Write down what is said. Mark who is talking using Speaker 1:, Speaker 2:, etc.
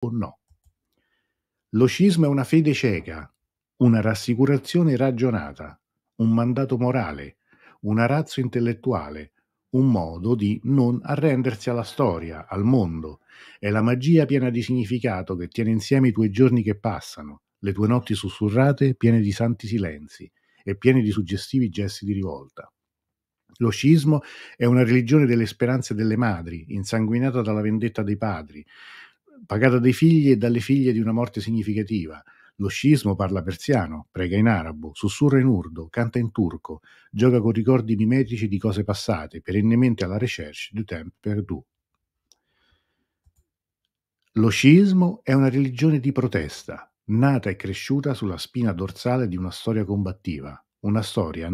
Speaker 1: o no. Lo scisma è una fede cieca, una rassicurazione ragionata, un mandato morale, una razza intellettuale, un modo di non arrendersi alla storia, al mondo. È la magia piena di significato che tiene insieme i tuoi giorni che passano, le tue notti sussurrate piene di santi silenzi e piene di suggestivi gesti di rivolta. Lo scismo è una religione delle speranze delle madri, insanguinata dalla vendetta dei padri, pagata dai figli e dalle figlie di una morte significativa. Lo scismo parla persiano, prega in arabo, sussurra in urdo, canta in turco, gioca con ricordi mimetici di cose passate, perennemente alla recherche du temps perdu. Lo sciismo è una religione di protesta, nata e cresciuta sulla spina dorsale di una storia combattiva, una storia